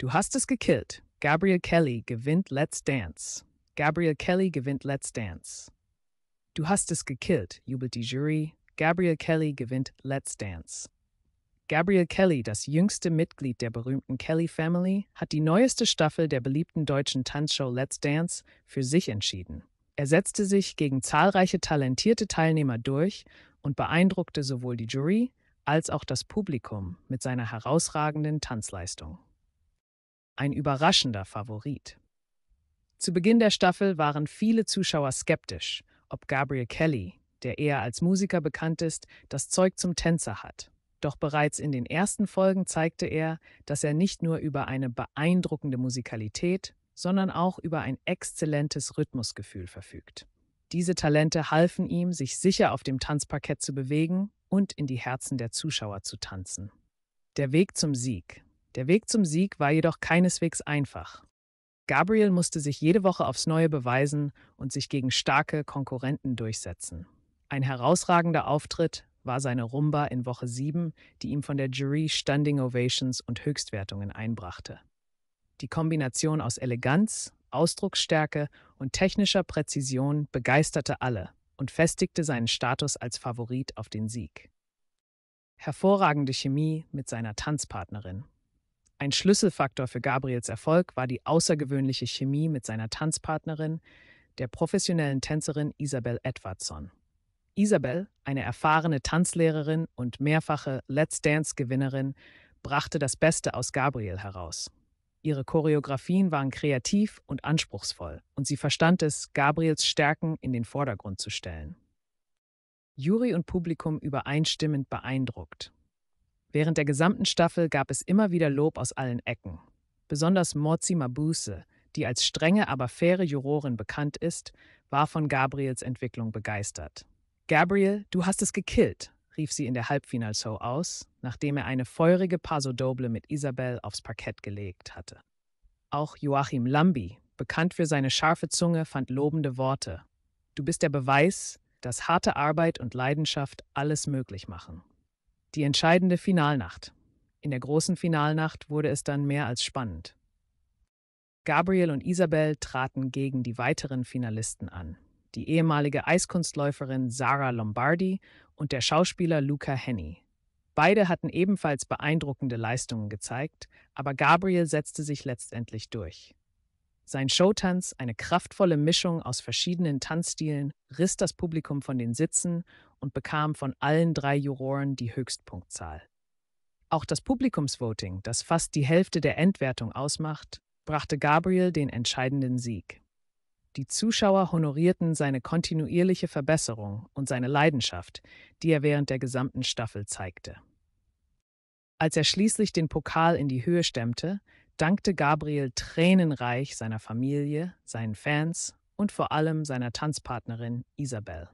Du hast es gekillt. Gabriel Kelly gewinnt Let's Dance. Gabriel Kelly gewinnt Let's Dance. Du hast es gekillt, jubelt die Jury. Gabriel Kelly gewinnt Let's Dance. Gabriel Kelly, das jüngste Mitglied der berühmten Kelly Family, hat die neueste Staffel der beliebten deutschen Tanzshow Let's Dance für sich entschieden. Er setzte sich gegen zahlreiche talentierte Teilnehmer durch und beeindruckte sowohl die Jury als auch das Publikum mit seiner herausragenden Tanzleistung ein überraschender Favorit. Zu Beginn der Staffel waren viele Zuschauer skeptisch, ob Gabriel Kelly, der eher als Musiker bekannt ist, das Zeug zum Tänzer hat. Doch bereits in den ersten Folgen zeigte er, dass er nicht nur über eine beeindruckende Musikalität, sondern auch über ein exzellentes Rhythmusgefühl verfügt. Diese Talente halfen ihm, sich sicher auf dem Tanzparkett zu bewegen und in die Herzen der Zuschauer zu tanzen. Der Weg zum Sieg der Weg zum Sieg war jedoch keineswegs einfach. Gabriel musste sich jede Woche aufs Neue beweisen und sich gegen starke Konkurrenten durchsetzen. Ein herausragender Auftritt war seine Rumba in Woche 7, die ihm von der Jury Standing Ovations und Höchstwertungen einbrachte. Die Kombination aus Eleganz, Ausdrucksstärke und technischer Präzision begeisterte alle und festigte seinen Status als Favorit auf den Sieg. Hervorragende Chemie mit seiner Tanzpartnerin. Ein Schlüsselfaktor für Gabriels Erfolg war die außergewöhnliche Chemie mit seiner Tanzpartnerin, der professionellen Tänzerin Isabel Edwardson. Isabel, eine erfahrene Tanzlehrerin und mehrfache Let's Dance-Gewinnerin, brachte das Beste aus Gabriel heraus. Ihre Choreografien waren kreativ und anspruchsvoll und sie verstand es, Gabriels Stärken in den Vordergrund zu stellen. Jury und Publikum übereinstimmend beeindruckt. Während der gesamten Staffel gab es immer wieder Lob aus allen Ecken. Besonders Mozi Mabuse, die als strenge, aber faire Jurorin bekannt ist, war von Gabriels Entwicklung begeistert. Gabriel, du hast es gekillt, rief sie in der Halbfinalshow aus, nachdem er eine feurige Paso Doble mit Isabel aufs Parkett gelegt hatte. Auch Joachim Lambi, bekannt für seine scharfe Zunge, fand lobende Worte. Du bist der Beweis, dass harte Arbeit und Leidenschaft alles möglich machen. Die entscheidende Finalnacht. In der großen Finalnacht wurde es dann mehr als spannend. Gabriel und Isabel traten gegen die weiteren Finalisten an. Die ehemalige Eiskunstläuferin Sarah Lombardi und der Schauspieler Luca Henny. Beide hatten ebenfalls beeindruckende Leistungen gezeigt, aber Gabriel setzte sich letztendlich durch. Sein Showtanz, eine kraftvolle Mischung aus verschiedenen Tanzstilen, riss das Publikum von den Sitzen und bekam von allen drei Juroren die Höchstpunktzahl. Auch das Publikumsvoting, das fast die Hälfte der Endwertung ausmacht, brachte Gabriel den entscheidenden Sieg. Die Zuschauer honorierten seine kontinuierliche Verbesserung und seine Leidenschaft, die er während der gesamten Staffel zeigte. Als er schließlich den Pokal in die Höhe stemmte, dankte Gabriel tränenreich seiner Familie, seinen Fans und vor allem seiner Tanzpartnerin Isabel.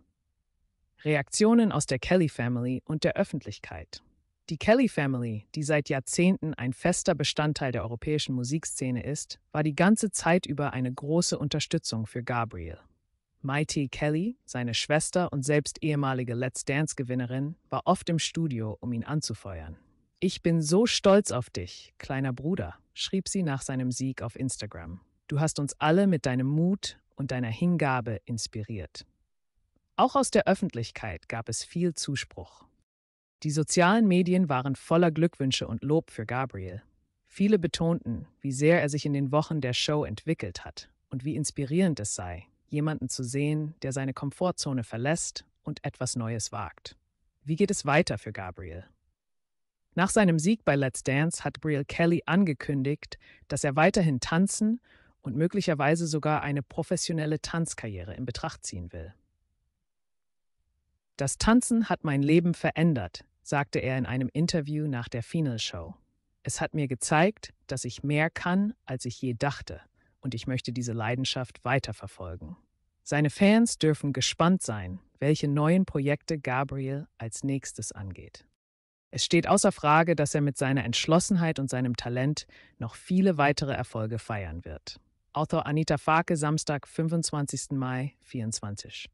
Reaktionen aus der Kelly Family und der Öffentlichkeit. Die Kelly Family, die seit Jahrzehnten ein fester Bestandteil der europäischen Musikszene ist, war die ganze Zeit über eine große Unterstützung für Gabriel. Mighty Kelly, seine Schwester und selbst ehemalige Let's Dance-Gewinnerin, war oft im Studio, um ihn anzufeuern. Ich bin so stolz auf dich, kleiner Bruder, schrieb sie nach seinem Sieg auf Instagram. Du hast uns alle mit deinem Mut und deiner Hingabe inspiriert. Auch aus der Öffentlichkeit gab es viel Zuspruch. Die sozialen Medien waren voller Glückwünsche und Lob für Gabriel. Viele betonten, wie sehr er sich in den Wochen der Show entwickelt hat und wie inspirierend es sei, jemanden zu sehen, der seine Komfortzone verlässt und etwas Neues wagt. Wie geht es weiter für Gabriel? Nach seinem Sieg bei Let's Dance hat Briel Kelly angekündigt, dass er weiterhin tanzen und möglicherweise sogar eine professionelle Tanzkarriere in Betracht ziehen will. Das Tanzen hat mein Leben verändert, sagte er in einem Interview nach der Final Show. Es hat mir gezeigt, dass ich mehr kann, als ich je dachte, und ich möchte diese Leidenschaft weiterverfolgen. Seine Fans dürfen gespannt sein, welche neuen Projekte Gabriel als nächstes angeht. Es steht außer Frage, dass er mit seiner Entschlossenheit und seinem Talent noch viele weitere Erfolge feiern wird. Autor Anita Farke, Samstag, 25. Mai 2024.